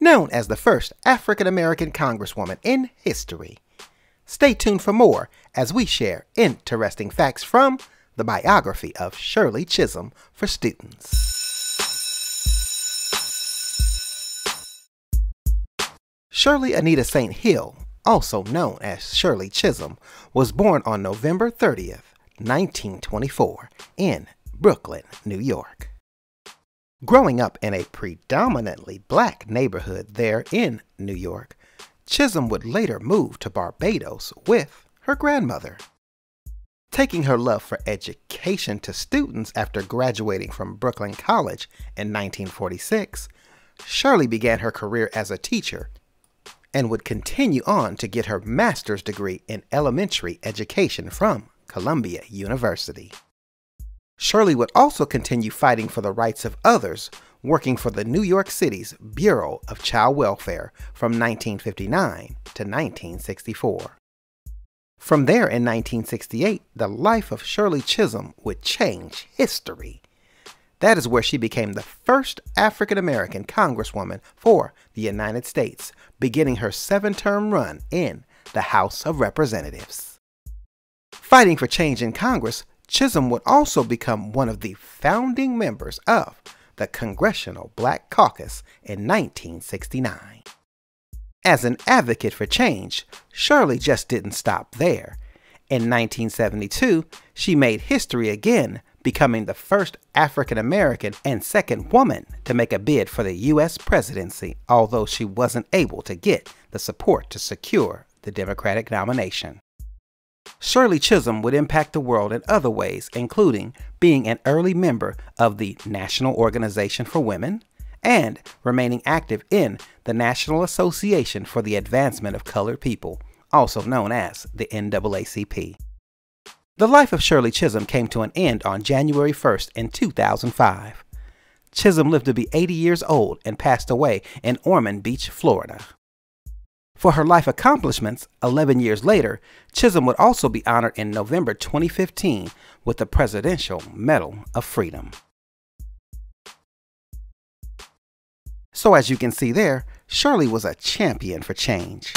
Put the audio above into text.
known as the first African American Congresswoman in history. Stay tuned for more as we share interesting facts from the biography of Shirley Chisholm for students. Shirley Anita St. Hill, also known as Shirley Chisholm, was born on November 30th, 1924, in Brooklyn, New York. Growing up in a predominantly black neighborhood there in New York, Chisholm would later move to Barbados with her grandmother. Taking her love for education to students after graduating from Brooklyn College in 1946, Shirley began her career as a teacher and would continue on to get her master's degree in elementary education from Columbia University. Shirley would also continue fighting for the rights of others, working for the New York City's Bureau of Child Welfare from 1959 to 1964. From there in 1968, the life of Shirley Chisholm would change history. That is where she became the first African American Congresswoman for the United States, beginning her seven term run in the House of Representatives. Fighting for change in Congress, Chisholm would also become one of the founding members of the Congressional Black Caucus in 1969. As an advocate for change, Shirley just didn't stop there. In 1972, she made history again, becoming the first African American and second woman to make a bid for the U.S. presidency, although she wasn't able to get the support to secure the Democratic nomination. Shirley Chisholm would impact the world in other ways, including being an early member of the National Organization for Women and remaining active in the National Association for the Advancement of Colored People, also known as the NAACP. The life of Shirley Chisholm came to an end on January 1st in 2005. Chisholm lived to be 80 years old and passed away in Ormond Beach, Florida. For her life accomplishments, 11 years later, Chisholm would also be honored in November 2015 with the Presidential Medal of Freedom. So as you can see there, Shirley was a champion for change.